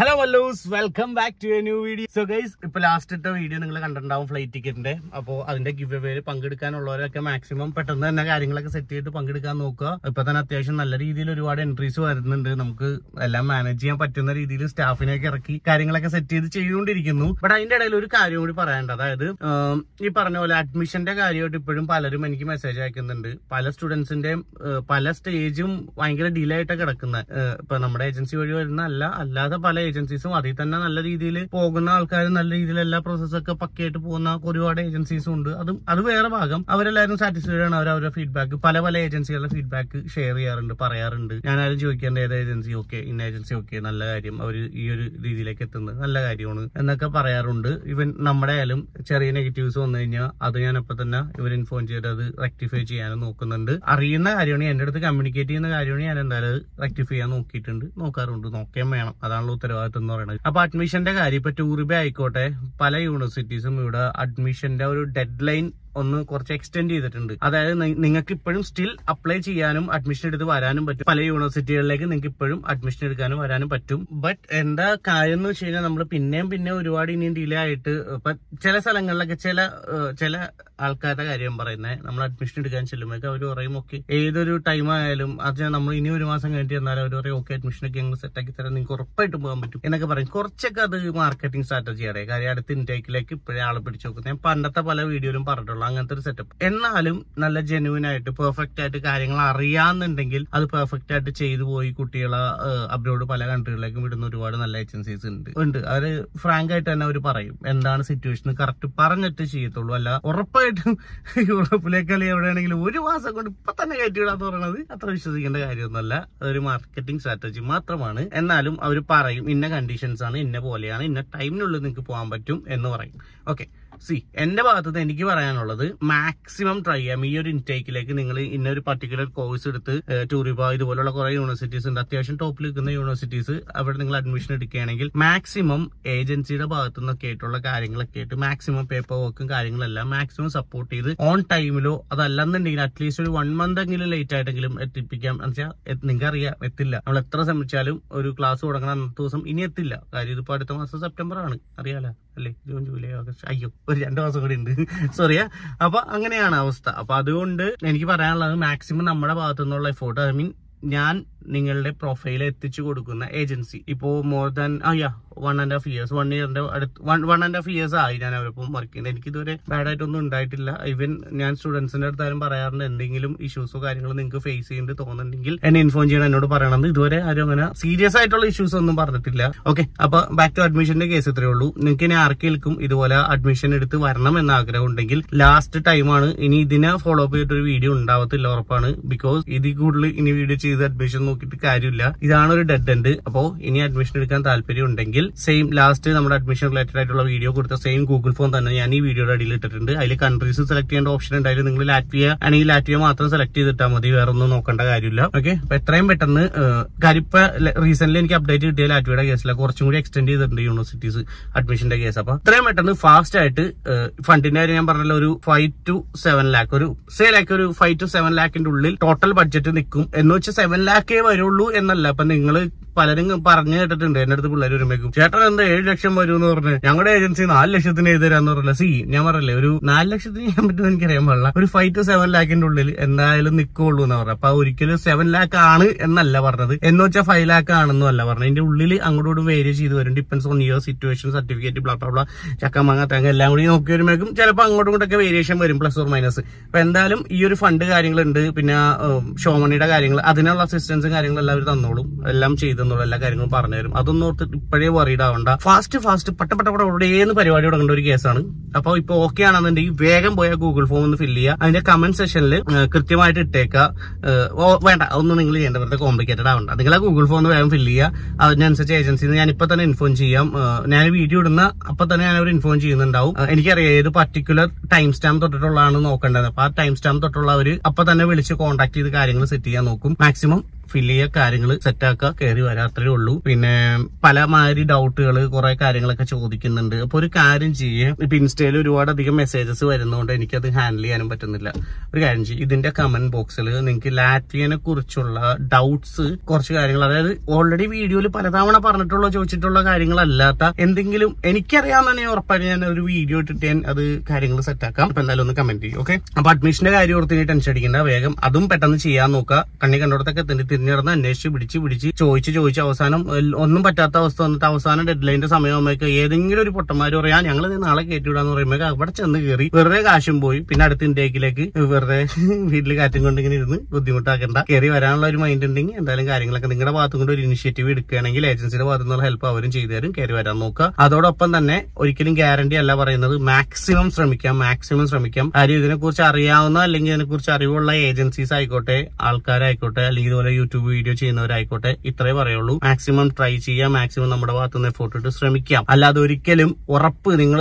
hello fellows welcome back to a new video so guys ഇപ്പൊ last ഇട്ട video നിങ്ങൾ കണ്ടിട്ടുണ്ടാവും ഫ്ലൈറ്റ് ടിക്കറ്റിന്റെ അപ്പോ അതിന്റെ ഗിഫ് പേര് പങ്കെടുക്കാനുള്ളവരൊക്കെ മാക്സിമം പെട്ടെന്ന് തന്നെ കാര്യങ്ങളൊക്കെ സെറ്റ് ചെയ്തിട്ട് പങ്കെടുക്കാൻ നോക്കുക ഇപ്പൊ തന്നെ അത്യാവശ്യം നല്ല രീതിയിൽ ഒരുപാട് എൻട്രീസ് വരുന്നുണ്ട് നമുക്ക് എല്ലാം മാനേജ് ചെയ്യാൻ പറ്റുന്ന രീതിയിൽ സ്റ്റാഫിനെയൊക്കെ ഇറക്കി കാര്യങ്ങളൊക്കെ സെറ്റ് ചെയ്ത് ചെയ്തുകൊണ്ടിരിക്കുന്നു ബട്ട് അതിന്റെ ഇടയിൽ ഒരു കാര്യം കൂടി പറയാനുണ്ട് അതായത് ഈ പറഞ്ഞ പോലെ അഡ്മിഷന്റെ കാര്യമായിട്ട് ഇപ്പോഴും പലരും എനിക്ക് മെസ്സേജ് അയക്കുന്നുണ്ട് പല സ്റ്റുഡൻസിന്റെയും പല സ്റ്റേജും ഭയങ്കര ഡിലേ ആയിട്ടാണ് കിടക്കുന്നത് ഇപ്പൊ നമ്മുടെ ഏജൻസി വഴി വരുന്ന അല്ല അല്ലാതെ പല ഏജൻസീസും അതിൽ തന്നെ നല്ല രീതിയിൽ പോകുന്ന ആൾക്കാർ നല്ല രീതിയിൽ എല്ലാ പ്രോസസ്സൊക്കെ പക്കയായിട്ട് പോകുന്ന ഒരുപാട് ഏജൻസീസും ഉണ്ട് അതും അത് വേറെ ഭാഗം അവരെല്ലാവരും സാറ്റിസ്ഫൈഡ് ആണ് അവർ അവരുടെ ഫീഡ്ബാക്ക് പല പല ഏജൻസികളുടെ ഫീഡ്ബാക്ക് ഷെയർ ചെയ്യാറുണ്ട് പറയാറുണ്ട് ഞാനാരും ചോദിക്കേണ്ട ഏത് ഏജൻസി ഓക്കെ ഇന്ന ഏജൻസി ഓക്കെ നല്ല കാര്യം അവർ ഈ ഒരു രീതിയിലേക്ക് എത്തുന്നത് നല്ല കാര്യമാണ് എന്നൊക്കെ പറയാറുണ്ട് ഇവൻ നമ്മുടെ ആയാലും ചെറിയ നെഗറ്റീവ്സ് വന്നു കഴിഞ്ഞാൽ അത് ഞാൻ അപ്പം തന്നെ ഇവർ ഇൻഫോം ചെയ്ത് അത് റെക്ടിഫൈ ചെയ്യാനും നോക്കുന്നുണ്ട് അറിയുന്ന കാര്യമാണ് എൻ്റെ അടുത്ത് കമ്മ്യൂണിക്കേറ്റ് ചെയ്യുന്ന കാര്യമാണ് ഞാൻ എന്തായാലും റെക്ടിഫൈ ചെയ്യാൻ നോക്കിയിട്ടുണ്ട് നോക്കാറുണ്ട് നോക്കാൻ വേണം അതാണല്ലോ ഉത്തരവാദിത്വം ഭാഗത്ത് എന്ന് പറയുന്നത് അപ്പൊ അഡ്മിഷന്റെ കാര്യം ഇപ്പൊ ടൂറിബേ ആയിക്കോട്ടെ പല യൂണിവേഴ്സിറ്റീസും ഇവിടെ അഡ്മിഷന്റെ ഒരു ഡെഡ് ലൈൻ ഒന്ന് കുറച്ച് എക്സ്റ്റെൻഡ് ചെയ്തിട്ടുണ്ട് അതായത് നിങ്ങൾക്ക് ഇപ്പോഴും സ്റ്റിൽ അപ്ലൈ ചെയ്യാനും അഡ്മിഷൻ എടുത്ത് വരാനും പറ്റും പല യൂണിവേഴ്സിറ്റികളിലേക്ക് നിങ്ങൾക്ക് ഇപ്പോഴും അഡ്മിഷൻ എടുക്കാനും വരാനും പറ്റും ബട്ട് എന്താ കാര്യം എന്ന് വെച്ച് കഴിഞ്ഞാൽ നമ്മൾ പിന്നെയും പിന്നെ ഒരുപാട് ഇനിയും ഡിലേ ആയിട്ട് ഇപ്പൊ ചില സ്ഥലങ്ങളിലൊക്കെ ചില ചില ആൾക്കാരുടെ കാര്യം പറയുന്നത് നമ്മൾ അഡ്മിഷൻ എടുക്കാൻ ചെല്ലുമ്പോഴേക്കും അവർ പറയും ഓക്കെ ഏതൊരു ടൈം ആയാലും അത് നമ്മൾ ഇനി ഒരു മാസം കഴിഞ്ഞിട്ട് എന്നാലും അവർ പറയും ഓക്കെ അഡ്മിഷനൊക്കെ ഞങ്ങൾ സെറ്റാക്കി തരാം നിങ്ങൾക്ക് ഉറപ്പായിട്ടും പോകാൻ പറ്റും എന്നൊക്കെ പറയും കുറച്ചൊക്കെ അത് മാർക്കറ്റിംഗ് സ്ട്രാറ്റജിയാണ് കാര്യം അടുത്ത ഇൻടേക്കിലേക്ക് ഇപ്പോഴേ ആളെ പിടിച്ചു നോക്കുന്നത് ഞാൻ പണ്ടത്തെ പല വീഡിയോയിലും പറഞ്ഞിട്ടുള്ളൂ അങ്ങനത്തെ ഒരു സെറ്റപ്പ് എന്നാലും നല്ല ജെന്യൂൻ ആയിട്ട് പെർഫെക്റ്റ് ആയിട്ട് കാര്യങ്ങൾ അറിയാന്നുണ്ടെങ്കിൽ അത് പെർഫെക്റ്റ് ആയിട്ട് ചെയ്തു പോയി കുട്ടികളെ അബ്രോഡ് പല കൺട്രികളിലേക്കും വിടുന്ന ഒരുപാട് നല്ല ഏജൻസീസ് ഉണ്ട് ഉണ്ട് അവര് ഫ്രാങ്ക് ആയിട്ട് തന്നെ അവർ പറയും എന്താണ് സിറ്റുവേഷൻ കറക്റ്റ് പറഞ്ഞിട്ട് ചെയ്യത്തുള്ളൂ അല്ല ഉറപ്പായിട്ടും യൂറോപ്പിലേക്ക് അല്ലെങ്കിൽ എവിടെയാണെങ്കിലും ഒരു മാസം കൊണ്ട് ഇപ്പൊ തന്നെ കയറ്റിവിടാന്ന് പറയുന്നത് അത്ര വിശ്വസിക്കേണ്ട കാര്യമൊന്നുമല്ല അതൊരു മാർക്കറ്റിംഗ് സ്ട്രാറ്റജി മാത്രമാണ് എന്നാലും അവർ പറയും ഇന്ന കണ്ടീഷൻസ് ആണ് ഇന്ന പോലെയാണ് ഇന്ന ടൈമിനുള്ളിൽ നിങ്ങൾക്ക് പോകാൻ പറ്റും എന്ന് പറയും ഓക്കെ സി എന്റെ ഭാഗത്തുനിന്ന് എനിക്ക് പറയാനുള്ളത് മാക്സിമം ട്രൈ ചെയ്യാം ഈ ഒരു ഇൻടേക്കിലേക്ക് നിങ്ങൾ ഇന്ന ഒരു പർട്ടിക്കുലർ കോഴ്സ് എടുത്ത് ടൂറിബ ഇതുപോലുള്ള കുറെ യൂണിവേഴ്സിറ്റീസ് ഉണ്ട് അത്യാവശ്യം ടോപ്പിൽ നിൽക്കുന്ന യൂണിവേഴ്സിറ്റീസ് അവിടെ നിങ്ങൾ അഡ്മിഷൻ എടുക്കുകയാണെങ്കിൽ മാക്സിമം ഏജൻസിയുടെ ഭാഗത്തു നിന്നൊക്കെ ആയിട്ടുള്ള കാര്യങ്ങളൊക്കെ ആയിട്ട് മാക്സിമം പേപ്പർ വർക്കും കാര്യങ്ങളെല്ലാം മാക്സിമം സപ്പോർട്ട് ചെയ്ത് ഓൺ ടൈമിലോ അതല്ലെന്നുണ്ടെങ്കിൽ അറ്റ്ലീസ്റ്റ് ഒരു വൺ മന്ത് എങ്കിലും ലേറ്റ് ആയിട്ടെങ്കിലും എത്തിപ്പിക്കാം എന്ന് വെച്ചാൽ നിങ്ങൾക്ക് അറിയാം എത്തില്ല നമ്മൾ എത്ര ശ്രമിച്ചാലും ഒരു ക്ലാസ് തുടങ്ങുന്ന അന്നത്തെ ദിവസം ഇനി എത്തില്ല കാര്യം ഇതിപ്പോ അടുത്ത മാസം സെപ്റ്റംബർ ആണ് അറിയാലോ അല്ലേ ജൂൺ ജൂലൈ ഓഗസ്റ്റ് അയ്യോ ഒരു രണ്ടു മാസം കൂടി ഉണ്ട് സോറിയാ അപ്പോൾ അങ്ങനെയാണ് അവസ്ഥ അപ്പോൾ അതുകൊണ്ട് എനിക്ക് പറയാനുള്ളത് മാക്സിമം നമ്മുടെ ഭാഗത്തു നിന്നുള്ള എഫോർട്ട് ഐ മീൻ ഞാൻ നിങ്ങളുടെ പ്രൊഫൈൽ എത്തിച്ചു കൊടുക്കുന്ന ഏജൻസി ഇപ്പോൾ മോർ ദാൻ അയ്യാ one and half years one ഇയറിന്റെ അടുത്ത് വൺ ആൻഡ് ഹാഫ് ഇയേഴ്സ് ആയി ഞാൻ അവരൊപ്പം വർക്ക് ചെയ്യുന്നത് എനിക്കിതുവരെ ബാഡായിട്ടൊന്നും ഉണ്ടായിട്ടില്ല ഇവൻ ഞാൻ സ്റ്റുഡൻസിന്റെ അടുത്തായാലും പറയാറുണ്ട് എന്തെങ്കിലും ഇഷ്യൂസോ കാര്യങ്ങളോ നിങ്ങൾക്ക് ഫേസ് ചെയ്യേണ്ടി തോന്നുന്നുണ്ടെങ്കിൽ എന്നെ ഇൻഫോം ചെയ്യണം എന്നോട് പറയണമെന്ന് ഇതുവരെ ആരും അങ്ങനെ സീരിയസ് ആയിട്ടുള്ള ഇഷ്യൂസ് ഒന്നും പറഞ്ഞിട്ടില്ല ഓക്കെ അപ്പൊ ബാക്ക് ടു അഡ്മിഷന്റെ കേസ് ഇത്രേ ഉള്ളൂ നിങ്ങൾക്ക് ഇനി ആർക്കെങ്കിലും ഇതുപോലെ അഡ്മിഷൻ എടുത്ത് വരണം എന്ന ആഗ്രഹം ഉണ്ടെങ്കിൽ ലാസ്റ്റ് ടൈമാണ് ഇനി ഇതിനെ ഫോളോ അപ്പ് ചെയ്തിട്ടൊരു വീഡിയോ ഉണ്ടാവത്തില്ല ഉറപ്പാണ് ബിക്കോസ് ഇതിൽ കൂടുതൽ ഇനി വീഡിയോ ചെയ്ത് അഡ്മിഷൻ നോക്കിയിട്ട് കാര്യമില്ല ഇതാണ് ഒരു ഡെഡ് എൻഡ് അപ്പോ ഇനി അഡ്മിഷൻ എടുക്കാൻ താല്പര്യം ഉണ്ടെങ്കിൽ സെയിം ലാസ്റ്റ് നമ്മുടെ അഡ്മിഷൻ റിലേറ്റഡ് ആയിട്ടുള്ള വീഡിയോ കൊടുത്ത സെയിം ഗൂഗിൾ ഫോൺ തന്നെ ഞാൻ ഈ വീഡിയോയുടെ അടിയിൽ ഇട്ടിട്ടുണ്ട് അതിൽ കൺട്രീസ് സെലക്ട് ചെയ്യേണ്ട ഓപ്ഷൻ ഉണ്ടായാലും നിങ്ങൾ ലാറ്റ്വിയ ആണെങ്കിൽ ലാറ്റ്വിയ മാത്രം സെലക്ട് ചെയ്തിട്ടാൽ മതി വേറെ ഒന്നും നോക്കേണ്ട കാര്യമില്ല ഓക്കെ അപ്പൊ എത്രയും പെട്ടെന്ന് കരിപ്പ റീസെന്റ് എനിക്ക് അപ്ഡേറ്റ് കിട്ടിയ ലാറ്റ്വിയുടെ കേസിലെ കുറച്ചും കൂടി എക്സ്റ്റെൻഡ് ചെയ്തിട്ടുണ്ട് യൂണിവേഴ്സിറ്റീസ് അഡ്മിഷന്റെ കേസ് അപ്പൊ എത്രയും പെട്ടെന്ന് ഫാസ്റ്റ് ആയിട്ട് ഫണ്ടിന്റെ കാര്യം ഞാൻ പറഞ്ഞല്ലോ ഒരു ഫൈവ് ടു സെവൻ ലാക്ക് ഒരു സേ ലാക്ക് ഒരു ഫൈവ് ടു സെവൻ ലാക്കിന്റെ ഉള്ളിൽ ടോട്ടൽ ബഡ്ജറ്റ് നിൽക്കും എന്ന് വെച്ചാൽ സെവൻ ലാക്ക് വരുള്ളൂ എന്നല്ല അപ്പൊ നിങ്ങള് പലരും പറഞ്ഞു കേട്ടിട്ടുണ്ട് എന്റെ അടുത്ത് പിള്ളേർ വരുമ്പോഴേക്കും ചേട്ടൻ എന്താ ഏഴ് ലക്ഷം വരും എന്ന് പറഞ്ഞു ഞങ്ങളുടെ ഏജൻസി നാല് ലക്ഷത്തിന് എഴുതി തരാന്ന് പറഞ്ഞില്ല സി ഞാൻ പറഞ്ഞില്ലേ ഒരു നാല് ലക്ഷത്തിന് ചെയ്യാൻ പറ്റുമെന്ന് എനിക്കറിയാൻ പാടില്ല ഒരു ഫൈവ് ടു സെവൻ ലാഖിന്റെ ഉള്ളിൽ എന്തായാലും നിക്കുള്ളൂ എന്ന് പറഞ്ഞു അപ്പൊ ഒരിക്കലും സെവൻ ലാക്ക് ആണ് എന്നല്ല പറഞ്ഞത് എന്ന് വെച്ചാൽ ഫൈവ് ലാക്ക് ആണെന്നും അല്ല പറഞ്ഞത് ഇതിന്റെ ഉള്ളിൽ അങ്ങോട്ടും വേരിയ ചെയ്ത് വരും depends on your situation certificate bla bla ചക്കമാങ്ങ തേങ്ങ എല്ലാം കൂടി നോക്കി വരുമ്പോഴേക്കും ചിലപ്പോൾ അങ്ങോട്ടും ഇങ്ങോട്ടൊക്കെ വേരിയേഷൻ വരും പ്ലസ് ഓർ മൈനസ് അപ്പൊ എന്തായാലും ഈ ഒരു ഫണ്ട് കാര്യങ്ങളുണ്ട് പിന്നെ ഷോമണിയുടെ കാര്യങ്ങൾ അതിനുള്ള അസിസ്റ്റൻസും കാര്യങ്ങളും എല്ലാവരും തന്നോളും എല്ലാം ചെയ്ത് ചെയ്തെന്നുള്ള എല്ലാ കാര്യങ്ങളും പറഞ്ഞു തരും അതൊന്നും ഓർത്ത് ഇപ്പോഴേ വറീഡ് ആവണ്ട ഫാസ്റ്റ് ഫാസ്റ്റ് ഉടനെ എവിടെയെന്ന് പരിപാടി തുടങ്ങേണ്ട ഒരു കേസാണ് അപ്പോൾ ഇപ്പൊ ഓക്കെ ആണെന്നുണ്ടെങ്കിൽ വേഗം പോയാൽ ഗൂഗിൾ ഫോം ഒന്ന് ഫില്ല് ചെയ്യുക അതിന്റെ കമന്റ് സെക്ഷനിൽ കൃത്യമായിട്ട് ഇട്ടേക്കുക വേണ്ട അതൊന്നും നിങ്ങൾ ചെയ്യേണ്ട വെറുതെ കോംപ്ലിക്കേറ്റഡ് ആവണ്ട നിങ്ങൾ ആ ഗൂഗിൾ ഫോം ഒന്ന് വേഗം ഫില്ല് ചെയ്യുക അതിനനുസരിച്ച് ഏജൻസി ഞാൻ ഇപ്പൊ തന്നെ ഇൻഫോം ചെയ്യാം ഞാൻ വീഡിയോ ഇടുന്ന അപ്പൊ തന്നെ ഞാൻ അവർ ഇൻഫോം ചെയ്യുന്നുണ്ടാവും എനിക്കറിയാം ഏത് പർട്ടിക്കുലർ ടൈം സ്റ്റാമ്പ് തൊട്ടിട്ടുള്ളതാണ് നോക്കേണ്ടത് അപ്പൊ ആ ടൈം സ്റ്റാമ്പ് തൊട്ടുള്ള അവർ അപ്പൊ തന്നെ വിളിച്ച് കോൺടാക്ട് ചെയ്ത് കാര്യങ്ങൾ സെറ്റ് ചെയ്യാൻ നോക്കും മാക്സിമം ഫില്ല് ചെയ്യുക കാര്യങ്ങൾ സെറ്റാക്കുക കയറി വരാത്രേ ഉള്ളൂ പിന്നെ മാതിരി ഡൗട്ടുകൾ കുറെ കാര്യങ്ങളൊക്കെ ചോദിക്കുന്നുണ്ട് അപ്പൊ ഒരു കാര്യം ചെയ്യുക ഇപ്പൊ ഇൻസ്റ്റയിൽ ഒരുപാട് അധികം മെസ്സേജസ് വരുന്നതുകൊണ്ട് എനിക്കത് ഹാൻഡിൽ ചെയ്യാനും പറ്റുന്നില്ല ഒരു കാര്യം ചെയ്യും ഇതിന്റെ കമന്റ് ബോക്സിൽ നിങ്ങൾക്ക് ലാറ്റിയനെ കുറിച്ചുള്ള ഡൗട്ട്സ് കുറച്ച് കാര്യങ്ങൾ അതായത് ഓൾറെഡി വീഡിയോയിൽ പലതവണ പറഞ്ഞിട്ടുള്ള ചോദിച്ചിട്ടുള്ള കാര്യങ്ങളല്ലാത്ത എന്തെങ്കിലും എനിക്കറിയാമെന്നാണ് ഉറപ്പായിട്ട് ഞാൻ ഒരു വീഡിയോ ഇട്ടിട്ട് ഞാൻ അത് കാര്യങ്ങൾ സെറ്റാക്കാം അപ്പൊ എന്തായാലും ഒന്ന് കമന്റ് ചെയ്യും ഓക്കെ അപ്പൊ അഡ്മിഷന്റെ കാര്യം ഓർത്ത് ടെൻഷൻ അടിക്കേണ്ട വേഗം അതും പെട്ടെന്ന് ചെയ്യാൻ നോക്കുക കണ്ണി കണ്ടോടത്തൊക്കെ തിണ്ടി തിരിഞ്ഞിടന്ന് അന്വേഷിച്ച് പിടിച്ച് പിടിച്ച് ചോദിച്ച് ചോദിച്ച് അവസാനം ഒന്നും പറ്റാത്ത അവസ്ഥ വന്നിട്ട് അവസാനം ഡെഡ് ഡെഡ്ലൈൻ്റെ സമയമാകുമ്പോഴേക്ക് ഏതെങ്കിലും ഒരു പൊട്ടന്മാര് പറയാം ഞങ്ങൾ നാളെ കയറ്റിവിടാന്ന് പറയുമ്പോൾ അവിടെ ചെന്ന് കയറി വെറുതെ കാശും പോയി പിന്നെ അടുത്ത ഇന്ത്യക്കിലേക്ക് വെറുതെ വീട്ടിൽ കാറ്റും കൊണ്ട് ഇങ്ങനെ ഇരുന്ന് ബുദ്ധിമുട്ടാക്കണ്ട കയറി വരാനുള്ള ഒരു മൈൻഡ് ഉണ്ടെങ്കിൽ എന്തായാലും കാര്യങ്ങളൊക്കെ നിങ്ങളുടെ ഭാഗത്തും കൊണ്ട് ഒരു ഇനിഷ്യേറ്റീവ് എടുക്കുകയാണെങ്കിൽ ഏജൻസിയുടെ ഭാഗത്തു നിന്നുള്ള ഹെൽപ്പ് അവരും ചെയ്തു തരും കയറി വരാൻ നോക്കുക അതോടൊപ്പം തന്നെ ഒരിക്കലും ഗ്യാരണ്ടി അല്ല പറയുന്നത് മാക്സിമം ശ്രമിക്കാം മാക്സിമം ശ്രമിക്കാം കാര്യം ഇതിനെക്കുറിച്ച് അറിയാവുന്ന അല്ലെങ്കിൽ ഇതിനെക്കുറിച്ച് അറിവുള്ള ഏജൻസീസ് ആയിക്കോട്ടെ ആൾക്കാരായിക്കോട്ടെ അല്ലെങ്കിൽ ഇതുപോലെ യൂട്യൂബ് വീഡിയോ ചെയ്യുന്നവരായിക്കോട്ടെ ഇത്രേ പറയുള്ളൂ മാക്സിമം ട്രൈ ചെയ്യാം മാക്സിമം നമ്മുടെ നിന്ന് എഫോർട്ട് ഇട്ട് ശ്രമിക്കാം അല്ലാതെ ഒരിക്കലും ഉറപ്പ് നിങ്ങൾ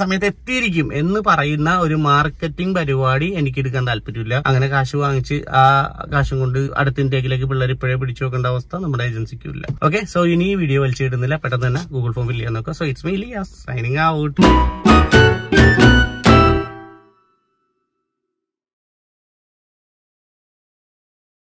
സമയത്ത് എത്തിയിരിക്കും എന്ന് പറയുന്ന ഒരു മാർക്കറ്റിംഗ് പരിപാടി എനിക്ക് എടുക്കാൻ താല്പര്യമില്ല അങ്ങനെ കാശ് വാങ്ങിച്ച് ആ കാശും കൊണ്ട് അടുത്ത ഇൻടേക്കിലേക്ക് പിള്ളേർ ഇപ്പോഴേ പിടിച്ചു വെക്കേണ്ട അവസ്ഥ നമ്മുടെ ഏജൻസിക്കും ഇല്ല ഓക്കെ സോ ഇനി ഈ വീഡിയോ വലിച്ചിടുന്നില്ല പെട്ടെന്ന് തന്നെ ഗൂഗിൾ ഫോം ഫില്ല് ചെയ്യാൻ നോക്കുക so it's my Liya's signing out